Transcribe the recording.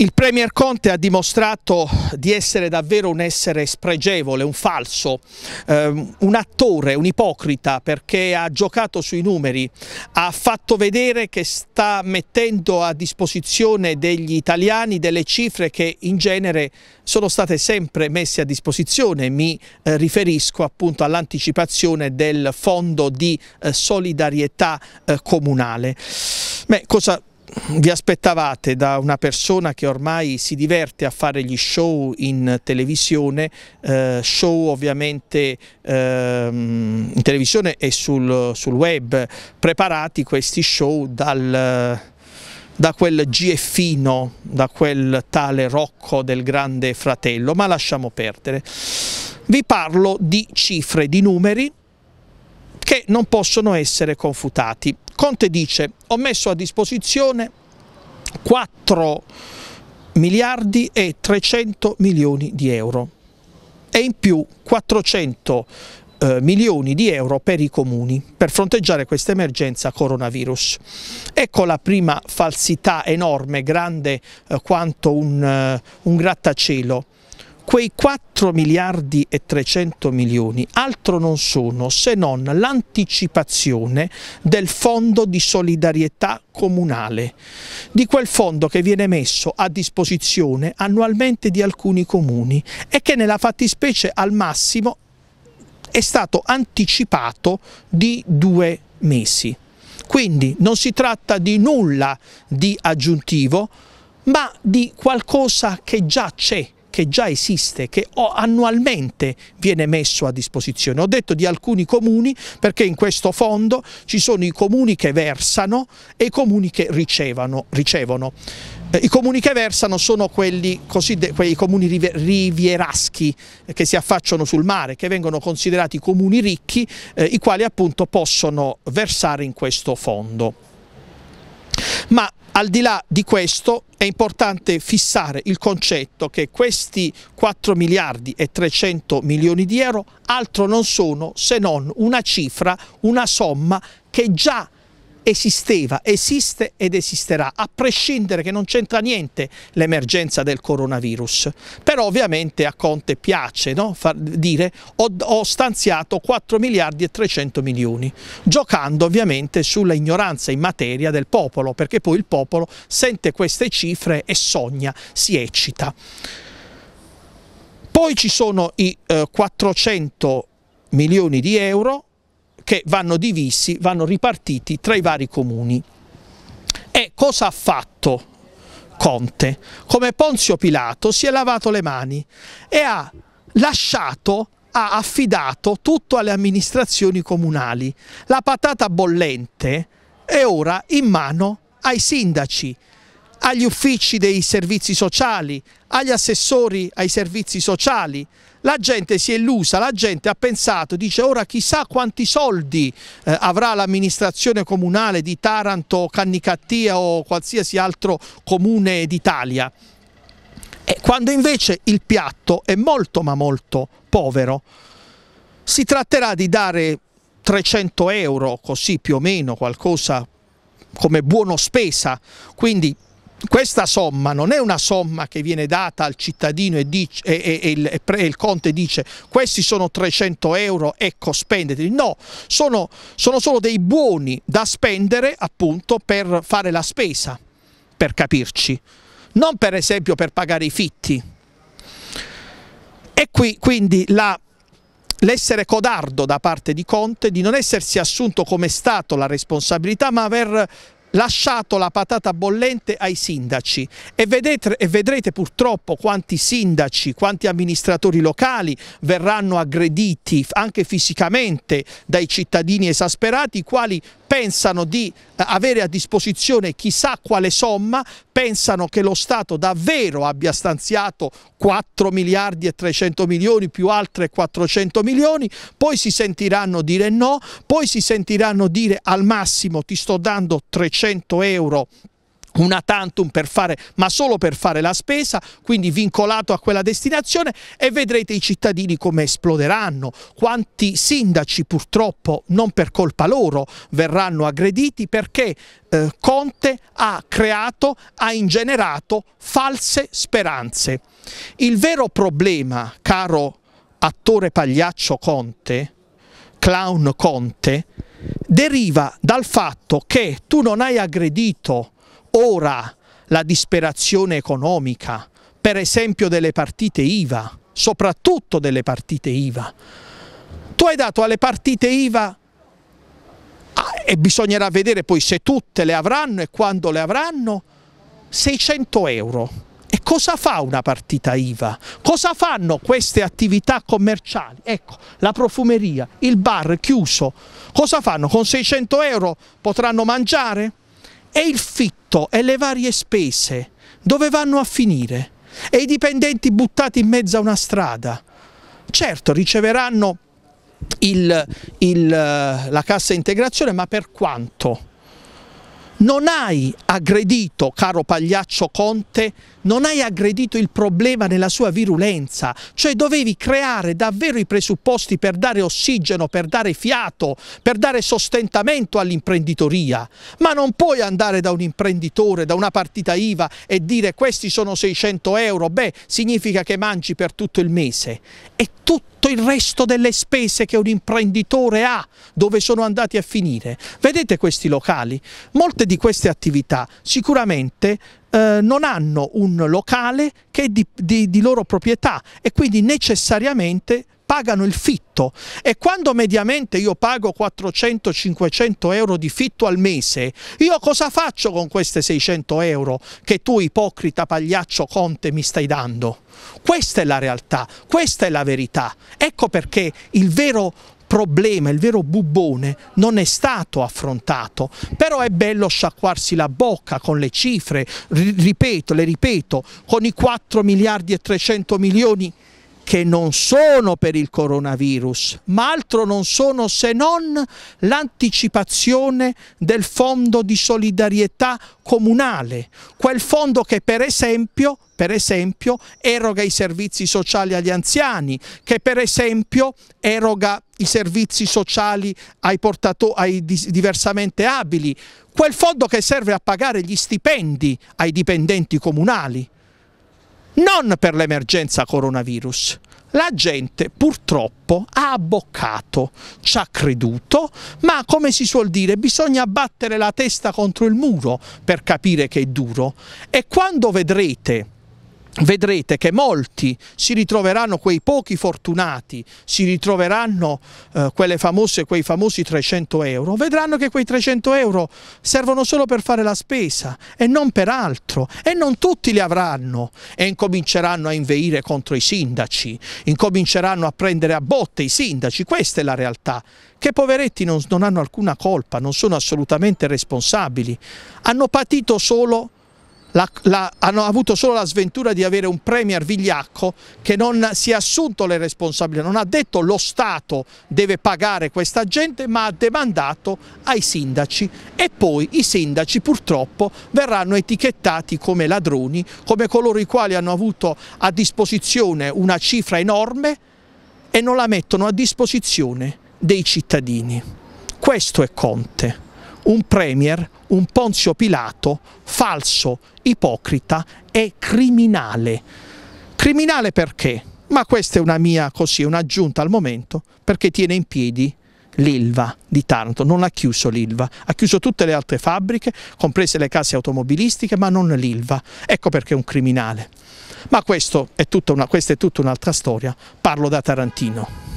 Il Premier Conte ha dimostrato di essere davvero un essere spregevole, un falso, ehm, un attore, un ipocrita perché ha giocato sui numeri, ha fatto vedere che sta mettendo a disposizione degli italiani delle cifre che in genere sono state sempre messe a disposizione, mi eh, riferisco appunto all'anticipazione del fondo di eh, solidarietà eh, comunale. Beh, cosa vi aspettavate da una persona che ormai si diverte a fare gli show in televisione, eh, show ovviamente ehm, in televisione e sul, sul, web, preparati questi show dal, da quel GFino, da quel tale Rocco del grande fratello, ma lasciamo perdere. Vi parlo di cifre, di numeri, che non possono essere confutati. Conte dice ho messo a disposizione 4 miliardi e 300 milioni di euro e in più 400 eh, milioni di euro per i comuni per fronteggiare questa emergenza coronavirus. Ecco la prima falsità enorme, grande eh, quanto un, eh, un grattacielo. Quei 4 miliardi e 300 milioni altro non sono se non l'anticipazione del fondo di solidarietà comunale, di quel fondo che viene messo a disposizione annualmente di alcuni comuni e che nella fattispecie al massimo è stato anticipato di due mesi. Quindi non si tratta di nulla di aggiuntivo, ma di qualcosa che già c'è che già esiste, che annualmente viene messo a disposizione. Ho detto di alcuni comuni perché in questo fondo ci sono i comuni che versano e i comuni che ricevono. ricevono. Eh, I comuni che versano sono quelli, quei comuni rivieraschi eh, che si affacciano sul mare, che vengono considerati comuni ricchi, eh, i quali appunto possono versare in questo fondo. Ma al di là di questo è importante fissare il concetto che questi 4 miliardi e 300 milioni di euro altro non sono se non una cifra, una somma che già esisteva, esiste ed esisterà, a prescindere che non c'entra niente l'emergenza del coronavirus. Però ovviamente a Conte piace no? Far dire ho, ho stanziato 4 miliardi e 300 milioni, giocando ovviamente sulla ignoranza in materia del popolo, perché poi il popolo sente queste cifre e sogna, si eccita. Poi ci sono i eh, 400 milioni di euro che vanno divisi, vanno ripartiti tra i vari comuni. E cosa ha fatto Conte? Come Ponzio Pilato si è lavato le mani e ha lasciato ha affidato tutto alle amministrazioni comunali. La patata bollente è ora in mano ai sindaci agli uffici dei servizi sociali, agli assessori ai servizi sociali. La gente si è illusa, la gente ha pensato, dice ora chissà quanti soldi eh, avrà l'amministrazione comunale di Taranto, Cannicattia o qualsiasi altro comune d'Italia. Quando invece il piatto è molto ma molto povero, si tratterà di dare 300 euro, così più o meno, qualcosa come buono spesa, quindi questa somma non è una somma che viene data al cittadino e, dice, e, e, il, e il, conte dice questi sono 300 euro, ecco spendeteli, no, sono, sono solo dei buoni da spendere appunto per fare la spesa, per capirci, non per esempio per pagare i fitti. E qui quindi la l'essere codardo da parte di Conte, di non essersi assunto come Stato la responsabilità, ma aver lasciato la patata bollente ai sindaci e, vedete, e, vedrete purtroppo quanti sindaci, quanti amministratori locali verranno aggrediti anche fisicamente dai cittadini esasperati i quali pensano di eh, avere a disposizione chissà quale somma, pensano che lo Stato davvero abbia stanziato 4 miliardi e 300 milioni più altre 400 milioni, poi si sentiranno dire no, poi si sentiranno dire al massimo ti sto dando 300 400 euro una tantum per fare, ma solo per fare la spesa, quindi vincolato a quella destinazione e vedrete i cittadini come esploderanno, quanti sindaci purtroppo non per colpa loro verranno aggrediti perché eh, Conte ha creato, ha ingenerato false speranze. Il vero problema, caro attore pagliaccio Conte, clown Conte, deriva dal fatto che tu non hai aggredito ora la disperazione economica, per esempio delle partite IVA, soprattutto delle partite IVA. Tu hai dato alle partite IVA, ah, e bisognerà vedere poi se tutte le avranno e quando le avranno, 600 euro cosa fa una partita IVA? Cosa fanno queste attività commerciali? Ecco, la profumeria, il bar chiuso, cosa fanno? Con 600 euro potranno mangiare? E il fitto e le varie spese, dove vanno a finire? E i dipendenti buttati in mezzo a una strada? Certo, riceveranno il, il, eh, la cassa integrazione, ma per quanto? non hai aggredito, caro Pagliaccio Conte, non hai aggredito il problema nella sua virulenza, cioè dovevi creare davvero i presupposti per dare ossigeno, per dare fiato, per dare sostentamento all'imprenditoria, ma non puoi andare da un imprenditore, da una partita IVA e dire questi sono 600 euro, beh significa che mangi per tutto il mese. È tutto il resto delle spese che un imprenditore ha, dove sono andati a finire. Vedete questi locali? Molte di queste attività sicuramente eh, non hanno un locale che è di, di, di loro proprietà e quindi necessariamente pagano il fitto e quando mediamente io pago 400-500 euro di fitto al mese, io cosa faccio con queste 600 euro che tu ipocrita pagliaccio Conte mi stai dando? Questa è la realtà, questa è la verità. Ecco perché il vero problema, il vero bubbone non è stato affrontato, però è bello sciacquarsi la bocca con le cifre, ripeto, le ripeto, con i 4 miliardi e 300 milioni che non sono per il coronavirus, ma altro non sono se non l'anticipazione del fondo di solidarietà comunale, quel fondo che per esempio per esempio eroga i servizi sociali agli anziani, che per esempio eroga i servizi sociali ai, ai diversamente abili, quel fondo che serve a pagare gli stipendi ai dipendenti comunali non per l'emergenza coronavirus. La gente purtroppo ha abboccato, ci ha creduto, ma come si suol dire bisogna battere la testa contro il muro per capire che è duro e quando vedrete vedrete che molti si ritroveranno, quei pochi fortunati, si ritroveranno eh, quelle famose, quei famosi 300 euro, vedranno che quei 300 euro servono solo per fare la spesa e non per altro e non tutti li avranno e incominceranno a inveire contro i sindaci, incominceranno a prendere a botte i sindaci, questa è la realtà, che poveretti non, non hanno alcuna colpa, non sono assolutamente responsabili, hanno patito solo la, la, hanno avuto solo la sventura di avere un premier vigliacco che non si è assunto le responsabilità, non ha detto lo Stato deve pagare questa gente ma ha demandato ai sindaci e poi i sindaci purtroppo verranno etichettati come ladroni, come coloro i quali hanno avuto a disposizione una cifra enorme e non la mettono a disposizione dei cittadini. Questo è Conte un premier, un Ponzio Pilato, falso, ipocrita e criminale. Criminale perché? Ma questa è una mia così, un'aggiunta al momento, perché tiene in piedi l'Ilva di Taranto, non ha chiuso l'Ilva, ha chiuso tutte le altre fabbriche, comprese le case automobilistiche, ma non l'Ilva. Ecco perché è un criminale. Ma è una, questa è tutta un'altra storia, parlo da Tarantino.